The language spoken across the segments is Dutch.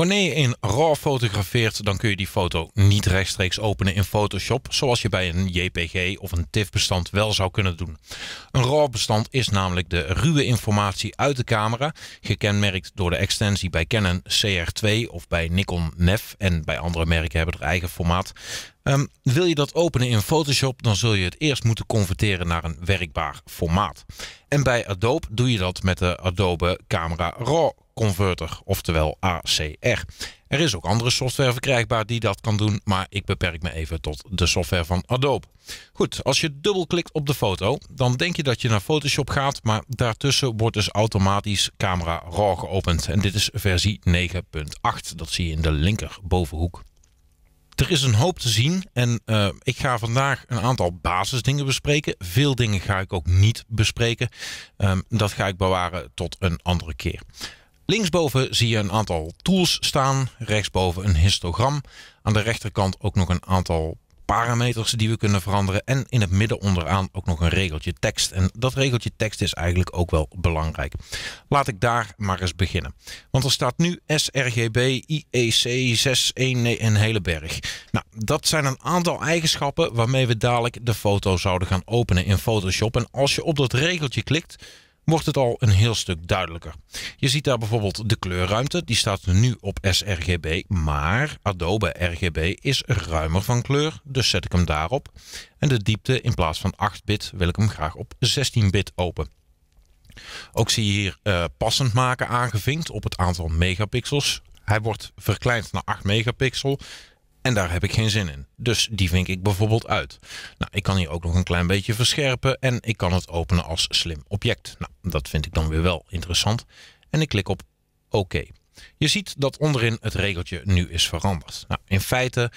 Wanneer je in RAW fotografeert, dan kun je die foto niet rechtstreeks openen in Photoshop, zoals je bij een JPG of een TIFF-bestand wel zou kunnen doen. Een RAW-bestand is namelijk de ruwe informatie uit de camera, gekenmerkt door de extensie bij Canon CR2 of bij Nikon NEF en bij andere merken hebben er eigen formaat. Ehm, wil je dat openen in Photoshop, dan zul je het eerst moeten converteren naar een werkbaar formaat. En bij Adobe doe je dat met de Adobe Camera Raw converter, oftewel ACR. Er is ook andere software verkrijgbaar die dat kan doen, maar ik beperk me even tot de software van Adobe. Goed, als je dubbelklikt op de foto, dan denk je dat je naar Photoshop gaat, maar daartussen wordt dus automatisch Camera Raw geopend. En dit is versie 9.8, dat zie je in de linkerbovenhoek. Er is een hoop te zien en eh, ik ga vandaag een aantal basisdingen bespreken. Veel dingen ga ik ook niet bespreken. Ehm, dat ga ik bewaren tot een andere keer. Linksboven zie je een aantal tools staan, rechtsboven een histogram. Aan de rechterkant ook nog een aantal parameters die we kunnen veranderen. En in het midden onderaan ook nog een regeltje tekst. En dat regeltje tekst is eigenlijk ook wel belangrijk. Laat ik daar maar eens beginnen. Want er staat nu sRGB, IEC 61 een Nou, dat zijn een aantal eigenschappen waarmee we dadelijk de foto zouden gaan openen in Photoshop. En als je op dat regeltje klikt wordt het al een heel stuk duidelijker. Je ziet daar bijvoorbeeld de kleurruimte, die staat nu op sRGB, maar Adobe RGB is ruimer van kleur, dus zet ik hem daarop. En de diepte in plaats van 8-bit wil ik hem graag op 16-bit open. Ook zie je hier eh, passend maken aangevinkt op het aantal megapixels. Hij wordt verkleind naar 8 megapixel en daar heb ik geen zin in. Dus die vink ik bijvoorbeeld uit. Nou, ik kan hier ook nog een klein beetje verscherpen en ik kan het openen als slim object. Nou, dat vind ik dan weer wel interessant. En ik klik op OK. Je ziet dat onderin het regeltje nu is veranderd. Nou, in feite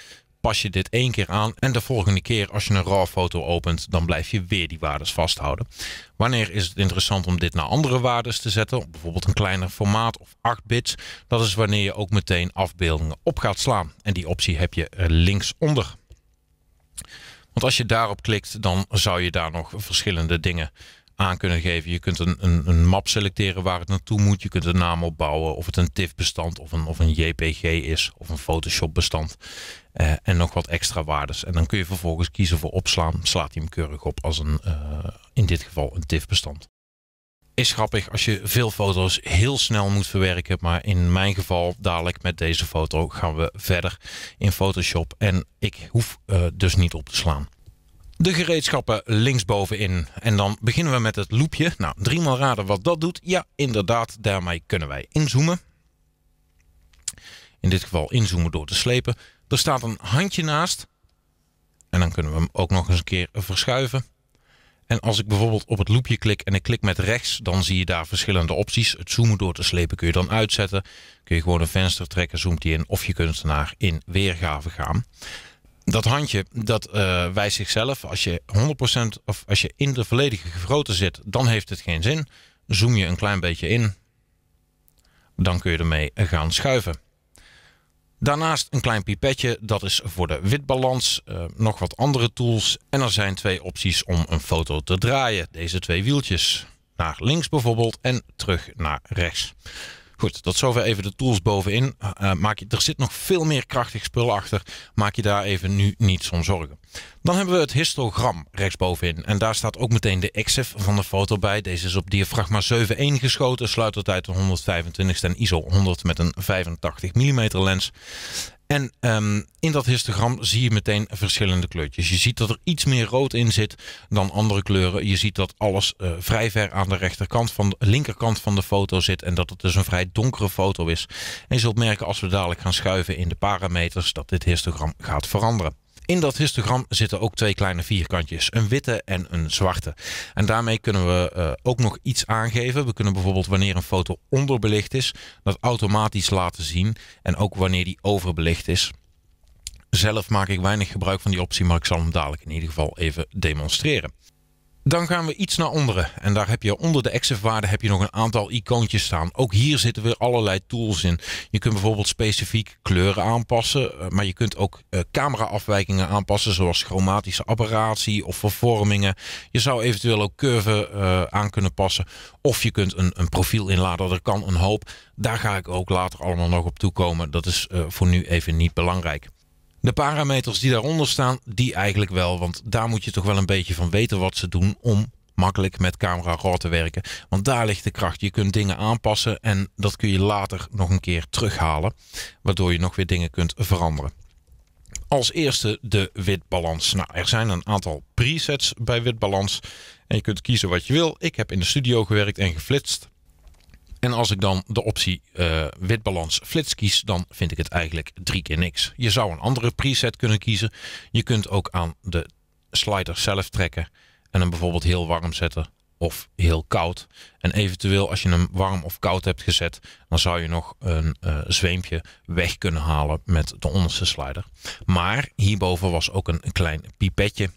pas je dit één keer aan en de volgende keer als je een RAW foto opent, dan blijf je weer die waardes vasthouden. Wanneer is het interessant om dit naar andere waardes te zetten, bijvoorbeeld een kleiner formaat of 8 bits? Dat is wanneer je ook meteen afbeeldingen op gaat slaan. En die optie heb je eh, linksonder. Want als je daarop klikt, dan zou je daar nog verschillende dingen aan kunnen geven. Je kunt een, een, een, map selecteren waar het naartoe moet. Je kunt een naam opbouwen, of het een TIFF-bestand of een, of een JPG is, of een Photoshop-bestand. Eh, en nog wat extra waardes. En dan kun je vervolgens kiezen voor opslaan. Slaat hij hem keurig op als een, eh, in dit geval een TIFF-bestand. Is grappig als je veel foto's heel snel moet verwerken. Maar in mijn geval, dadelijk met deze foto, gaan we verder in Photoshop. En ik hoef eh, dus niet op te slaan. De gereedschappen linksbovenin. En dan beginnen we met het loepje. Nou, driemaal raden wat dat doet. Ja, inderdaad, daarmee kunnen wij inzoomen. In dit geval inzoomen door te slepen. Er staat een handje naast. En dan kunnen we hem ook nog eens een keer verschuiven. En als ik bijvoorbeeld op het loepje klik en ik klik met rechts, dan zie je daar verschillende opties. Het zoomen door te slepen kun je dan uitzetten. Kun je gewoon een venster trekken, zoomt die in. Of je kunt naar in weergave gaan. Dat handje, dat eh, wijst zichzelf. Als je 100% of als je in de volledige grootte zit, dan heeft het geen zin. Zoom je een klein beetje in, dan kun je ermee gaan schuiven. Daarnaast een klein pipetje, dat is voor de witbalans. Eh, nog wat andere tools. En er zijn twee opties om een foto te draaien. Deze twee wieltjes. Naar links bijvoorbeeld en terug naar rechts. Goed, tot zover even de tools bovenin. Eh, eh, maak je, er zit nog veel meer krachtig spul achter. Maak je daar even nu niet om zorgen. Dan hebben we het histogram rechtsbovenin. En daar staat ook meteen de EXIF van de foto bij. Deze is op diafragma 7.1 geschoten. Sluitertijd 125 en ISO 100 met een 85 mm lens. En ehm, in dat histogram zie je meteen verschillende kleurtjes. Je ziet dat er iets meer rood in zit dan andere kleuren. Je ziet dat alles eh, vrij ver aan de rechterkant van de linkerkant van de foto zit. En dat het dus een vrij donkere foto is. En je zult merken als we dadelijk gaan schuiven in de parameters dat dit histogram gaat veranderen. In dat histogram zitten ook twee kleine vierkantjes, een witte en een zwarte. En daarmee kunnen we eh, ook nog iets aangeven. We kunnen bijvoorbeeld wanneer een foto onderbelicht is, dat automatisch laten zien. En ook wanneer die overbelicht is. Zelf maak ik weinig gebruik van die optie, maar ik zal hem dadelijk in ieder geval even demonstreren. Dan gaan we iets naar onderen. En daar heb je onder de EXIF-waarde heb je nog een aantal icoontjes staan. Ook hier zitten weer allerlei tools in. Je kunt bijvoorbeeld specifiek kleuren aanpassen. Eh, maar je kunt ook eh, cameraafwijkingen aanpassen. Zoals chromatische aberratie of vervormingen. Je zou eventueel ook curve eh, aan kunnen passen. Of je kunt een, een profiel inladen. Er kan een hoop. Daar ga ik ook later allemaal nog op toekomen. Dat is voor nu even niet belangrijk de parameters die daaronder staan, die eigenlijk wel. Want daar moet je toch wel een beetje van weten wat ze doen om makkelijk met camera raw te werken. Want daar ligt de kracht. Je kunt dingen aanpassen en dat kun je later nog een keer terughalen. Waardoor je nog weer dingen kunt veranderen. Als eerste de witbalans. Nou, er zijn een aantal presets bij witbalans. En je kunt kiezen wat je wil. Ik heb in de studio gewerkt en geflitst. En als ik dan de optie uh, witbalans flits kies, dan vind ik het eigenlijk drie keer niks. Je zou een andere preset kunnen kiezen. Je kunt ook aan de slider zelf trekken en hem bijvoorbeeld heel warm zetten of heel koud. En eventueel als je hem warm of koud hebt gezet, dan zou je nog een uh, zweempje weg kunnen halen met de onderste slider. Maar hierboven was ook een klein pipetje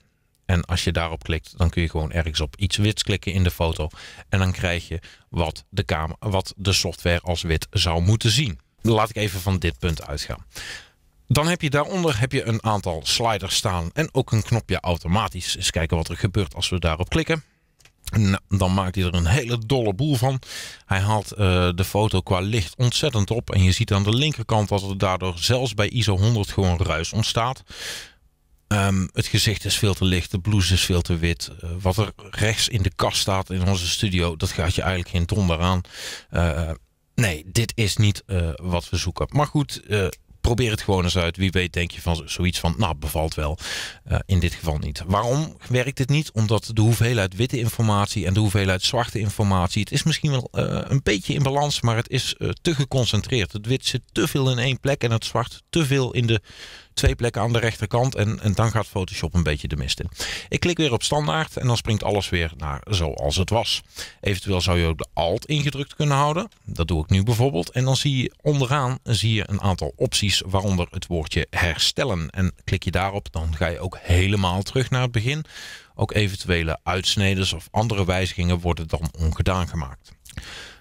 en als je daarop klikt, dan kun je gewoon ergens op iets wits klikken in de foto. En dan krijg je wat de, kamer, wat de software als wit zou moeten zien. Laat ik even van dit punt uitgaan. Dan heb je daaronder heb je een aantal sliders staan en ook een knopje automatisch. Eens kijken wat er gebeurt als we daarop klikken. Nou, dan maakt hij er een hele dolle boel van. Hij haalt eh, de foto qua licht ontzettend op. En je ziet aan de linkerkant dat er daardoor zelfs bij ISO 100 gewoon ruis ontstaat. Ehm, het gezicht is veel te licht, de blouse is veel te wit. Eh, wat er rechts in de kast staat in onze studio, dat gaat je eigenlijk geen donder aan. Eh, nee, dit is niet eh, wat we zoeken. Maar goed, probeer het gewoon eens uit. Wie weet denk je van zoiets van, nou bevalt wel. in dit geval niet. Waarom werkt het niet? Omdat de hoeveelheid witte informatie en de hoeveelheid zwarte informatie, het is misschien wel een beetje in balans, maar het is te geconcentreerd. Het wit zit te veel in één plek en het zwart te veel in de twee plekken aan de rechterkant. En, dan gaat Photoshop een beetje de mist in. Ik klik weer op standaard en dan springt alles weer naar zoals het was. Eventueel zou je ook de Alt ingedrukt kunnen houden. Dat doe ik nu bijvoorbeeld. En dan zie je onderaan zie je een aantal opties, waaronder het woordje herstellen. En klik je daarop, dan ga je ook helemaal terug naar het begin. Ook eventuele uitsneden of andere wijzigingen worden dan ongedaan gemaakt.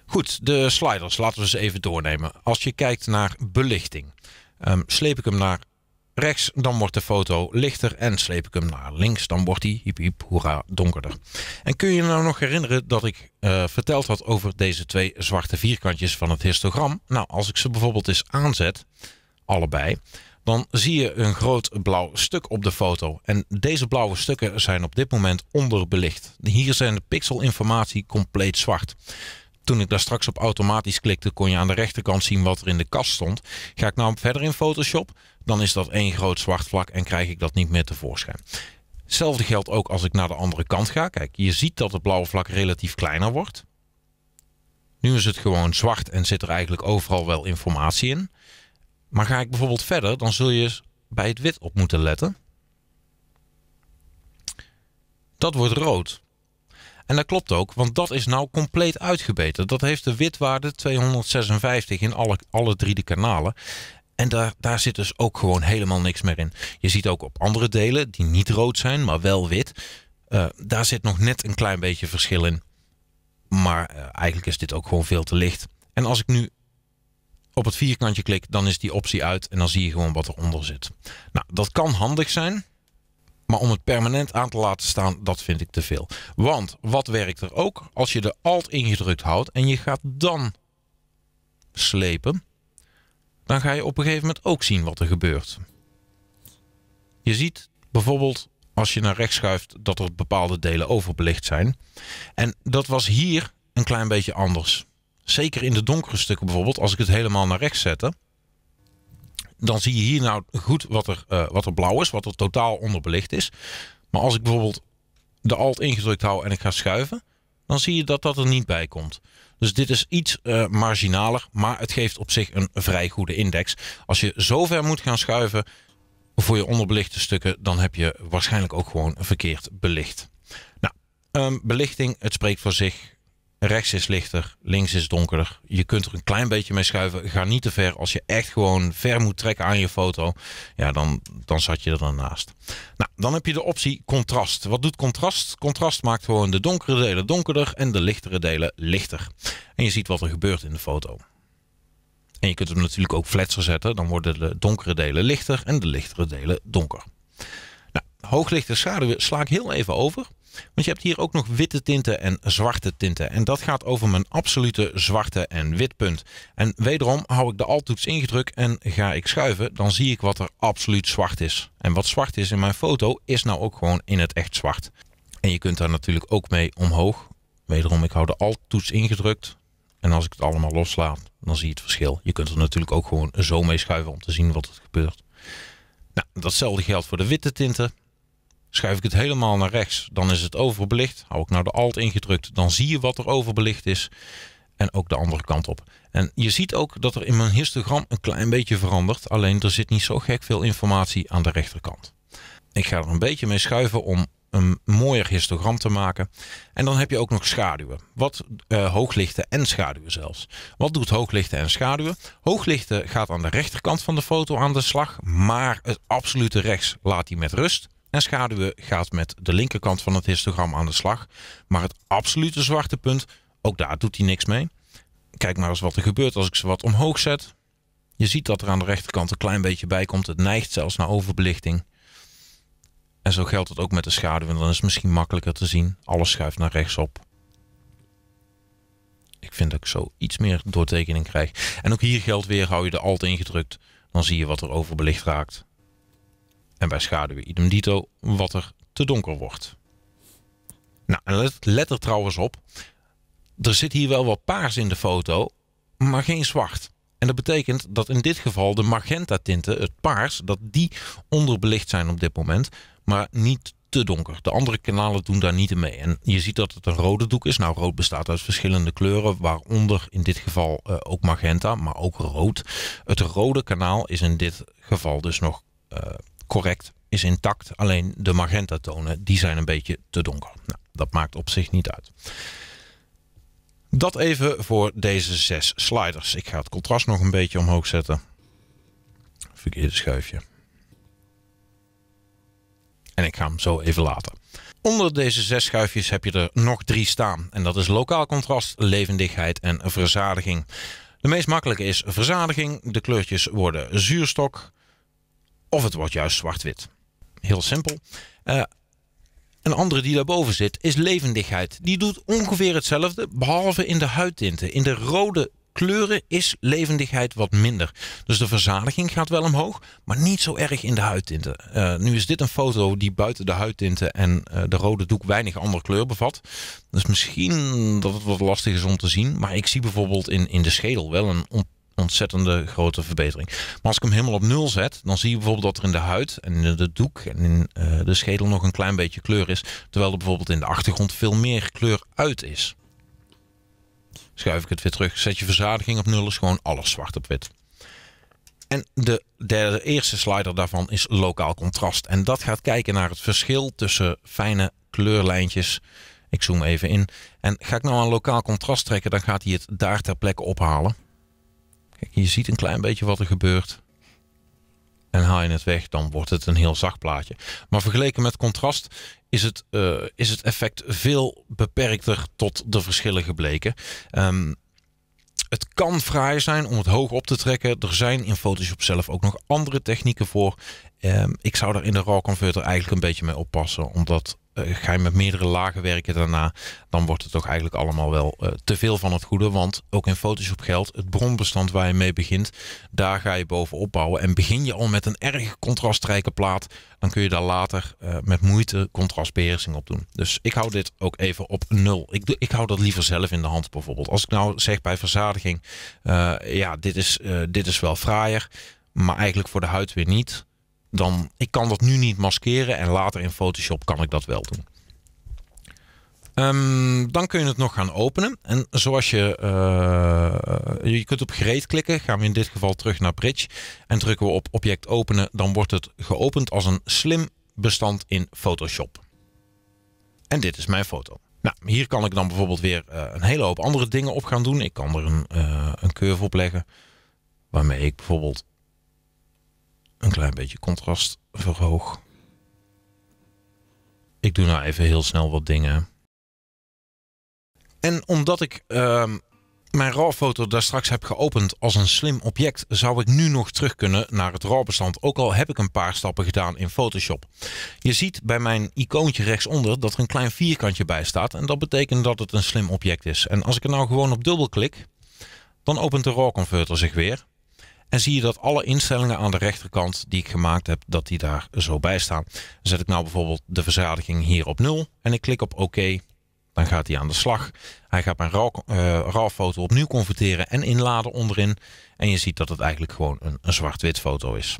Goed, de sliders laten we ze even doornemen. Als je kijkt naar belichting, ehm, sleep ik hem naar rechts, dan wordt de foto lichter en sleep ik hem naar links, dan wordt hij, hiep hiep, hoera, donkerder. En kun je je nou nog herinneren dat ik uh, verteld had over deze twee zwarte vierkantjes van het histogram? Nou, als ik ze bijvoorbeeld eens aanzet, allebei, dan zie je een groot blauw stuk op de foto. En deze blauwe stukken zijn op dit moment onderbelicht. Hier zijn de pixelinformatie compleet zwart toen ik daar straks op automatisch klikte, kon je aan de rechterkant zien wat er in de kast stond. Ga ik nou verder in Photoshop, dan is dat één groot zwart vlak en krijg ik dat niet meer tevoorschijn. Hetzelfde geldt ook als ik naar de andere kant ga. Kijk, je ziet dat het blauwe vlak relatief kleiner wordt. Nu is het gewoon zwart en zit er eigenlijk overal wel informatie in. Maar ga ik bijvoorbeeld verder, dan zul je bij het wit op moeten letten. Dat wordt rood. En dat klopt ook, want dat is nou compleet uitgebeterd. Dat heeft de witwaarde 256 in alle, alle drie de kanalen. En daar, daar zit dus ook gewoon helemaal niks meer in. Je ziet ook op andere delen, die niet rood zijn, maar wel wit. Eh, daar zit nog net een klein beetje verschil in. Maar eh, eigenlijk is dit ook gewoon veel te licht. En als ik nu op het vierkantje klik, dan is die optie uit en dan zie je gewoon wat eronder zit. Nou, dat kan handig zijn. Maar om het permanent aan te laten staan, dat vind ik te veel. Want wat werkt er ook als je de alt ingedrukt houdt en je gaat dan slepen? Dan ga je op een gegeven moment ook zien wat er gebeurt. Je ziet bijvoorbeeld als je naar rechts schuift dat er bepaalde delen overbelicht zijn. En dat was hier een klein beetje anders. Zeker in de donkere stukken bijvoorbeeld, als ik het helemaal naar rechts zette, dan zie je hier nou goed wat er, eh, wat er blauw is, wat er totaal onderbelicht is. Maar als ik bijvoorbeeld de alt ingedrukt hou en ik ga schuiven, dan zie je dat dat er niet bij komt. Dus dit is iets eh, marginaler, maar het geeft op zich een vrij goede index. Als je zover moet gaan schuiven voor je onderbelichte stukken, dan heb je waarschijnlijk ook gewoon verkeerd belicht. Nou, ehm, belichting, het spreekt voor zich rechts is lichter, links is donkerder. Je kunt er een klein beetje mee schuiven. Ga niet te ver. Als je echt gewoon ver moet trekken aan je foto, ja, dan, dan zat je er dan naast. Nou, dan heb je de optie contrast. Wat doet contrast? Contrast maakt gewoon de donkere delen donkerder en de lichtere delen lichter. En je ziet wat er gebeurt in de foto. En je kunt hem natuurlijk ook fletser zetten. Dan worden de donkere delen lichter en de lichtere delen donker. Nou, hooglichten, schaduw sla ik heel even over. Want je hebt hier ook nog witte tinten en zwarte tinten. En dat gaat over mijn absolute zwarte en witpunt. En wederom hou ik de alttoets ingedrukt en ga ik schuiven. Dan zie ik wat er absoluut zwart is. En wat zwart is in mijn foto is nou ook gewoon in het echt zwart. En je kunt daar natuurlijk ook mee omhoog. Wederom, ik hou de alttoets ingedrukt. En als ik het allemaal loslaat, dan zie je het verschil. Je kunt er natuurlijk ook gewoon zo mee schuiven om te zien wat er gebeurt. Nou, datzelfde geldt voor de witte tinten. Schuif ik het helemaal naar rechts, dan is het overbelicht. Hou ik nou de alt ingedrukt, dan zie je wat er overbelicht is. En ook de andere kant op. En je ziet ook dat er in mijn histogram een klein beetje verandert. Alleen er zit niet zo gek veel informatie aan de rechterkant. Ik ga er een beetje mee schuiven om een mooier histogram te maken. En dan heb je ook nog schaduwen. Wat eh, hooglichten en schaduwen zelfs. Wat doet hooglichten en schaduwen? Hooglichten gaat aan de rechterkant van de foto aan de slag, maar het absolute rechts laat hij met rust. En schaduwen gaat met de linkerkant van het histogram aan de slag. Maar het absolute zwarte punt, ook daar doet hij niks mee. Kijk maar eens wat er gebeurt als ik ze wat omhoog zet. Je ziet dat er aan de rechterkant een klein beetje bij komt. Het neigt zelfs naar overbelichting. En zo geldt het ook met de schaduwen. Dan is het misschien makkelijker te zien. Alles schuift naar rechts op. Ik vind dat ik zo iets meer doortekening krijg. En ook hier geldt weer, hou je de alt ingedrukt. Dan zie je wat er overbelicht raakt. En bij schaduwen idem dito wat er te donker wordt. Nou, en let, er trouwens op. Er zit hier wel wat paars in de foto, maar geen zwart. En dat betekent dat in dit geval de magenta tinten, het paars, dat die onderbelicht zijn op dit moment, maar niet te donker. De andere kanalen doen daar niet mee. En je ziet dat het een rode doek is. Nou, rood bestaat uit verschillende kleuren, waaronder in dit geval eh, ook magenta, maar ook rood. Het rode kanaal is in dit geval dus nog eh, correct, is intact. Alleen de magenta tonen, die zijn een beetje te donker. Nou, dat maakt op zich niet uit. Dat even voor deze zes sliders. Ik ga het contrast nog een beetje omhoog zetten. Verkeerde schuifje. En ik ga hem zo even laten. Onder deze zes schuifjes heb je er nog drie staan. En dat is lokaal contrast, levendigheid en verzadiging. De meest makkelijke is verzadiging. De kleurtjes worden zuurstok, of het wordt juist zwart-wit. Heel simpel. Eh, een andere die daarboven zit is levendigheid. Die doet ongeveer hetzelfde, behalve in de huidtinten. In de rode kleuren is levendigheid wat minder. Dus de verzadiging gaat wel omhoog, maar niet zo erg in de huidtinten. Eh, nu is dit een foto die buiten de huidtinten en eh, de rode doek weinig andere kleur bevat. Dus misschien dat het wat lastig is om te zien. Maar ik zie bijvoorbeeld in, in de schedel wel een ontzettende grote verbetering. Maar als ik hem helemaal op nul zet, dan zie je bijvoorbeeld dat er in de huid en in de doek en in eh, de schedel nog een klein beetje kleur is. Terwijl er bijvoorbeeld in de achtergrond veel meer kleur uit is. Schuif ik het weer terug. Zet je verzadiging op nul is gewoon alles zwart op wit. En de, derde, eerste slider daarvan is lokaal contrast. En dat gaat kijken naar het verschil tussen fijne kleurlijntjes. Ik zoom even in. En ga ik nou een lokaal contrast trekken, dan gaat hij het daar ter plekke ophalen je ziet een klein beetje wat er gebeurt. En haal je het weg, dan wordt het een heel zacht plaatje. Maar vergeleken met contrast is het, eh, is het effect veel beperkter tot de verschillen gebleken. Ehm, het kan fraai zijn om het hoog op te trekken. Er zijn in Photoshop zelf ook nog andere technieken voor. Ehm, ik zou daar in de RAW Converter eigenlijk een beetje mee oppassen. Omdat eh, ga je met meerdere lagen werken daarna, dan wordt het toch eigenlijk allemaal wel eh, te veel van het goede. Want ook in Photoshop geldt, het bronbestand waar je mee begint, daar ga je bovenop bouwen. En begin je al met een erg contrastrijke plaat, dan kun je daar later eh, met moeite contrastbeheersing op doen. Dus ik hou dit ook even op nul. Ik, ik hou dat liever zelf in de hand bijvoorbeeld. Als ik nou zeg bij verzadiging, ja, dit is, dit is wel fraaier, maar eigenlijk voor de huid weer niet dan ik kan dat nu niet maskeren en later in Photoshop kan ik dat wel doen. Ehm, dan kun je het nog gaan openen. En zoals je, eh, je kunt op gereed klikken, gaan we in dit geval terug naar Bridge. En drukken we op object openen, dan wordt het geopend als een slim bestand in Photoshop. En dit is mijn foto. Nou, hier kan ik dan bijvoorbeeld weer eh, een hele hoop andere dingen op gaan doen. Ik kan er een, uh, een curve op leggen, waarmee ik bijvoorbeeld een klein beetje contrast verhoog. Ik doe nou even heel snel wat dingen. En omdat ik ehm, mijn RAW-foto daar straks heb geopend als een slim object, zou ik nu nog terug kunnen naar het RAW-bestand. Ook al heb ik een paar stappen gedaan in Photoshop. Je ziet bij mijn icoontje rechtsonder dat er een klein vierkantje bij staat. En dat betekent dat het een slim object is. En als ik er nou gewoon op dubbel klik, dan opent de RAW-converter zich weer. En zie je dat alle instellingen aan de rechterkant die ik gemaakt heb, dat die daar zo bij staan. zet ik nou bijvoorbeeld de verzadiging hier op 0 en ik klik op OK. Dan gaat hij aan de slag. Hij gaat mijn eh, RAW, foto opnieuw converteren en inladen onderin. En je ziet dat het eigenlijk gewoon een, een zwart-wit foto is.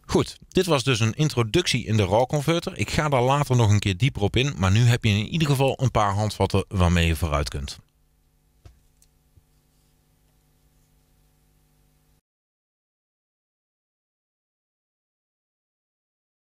Goed, dit was dus een introductie in de RAW converter. Ik ga daar later nog een keer dieper op in, maar nu heb je in ieder geval een paar handvatten waarmee je vooruit kunt.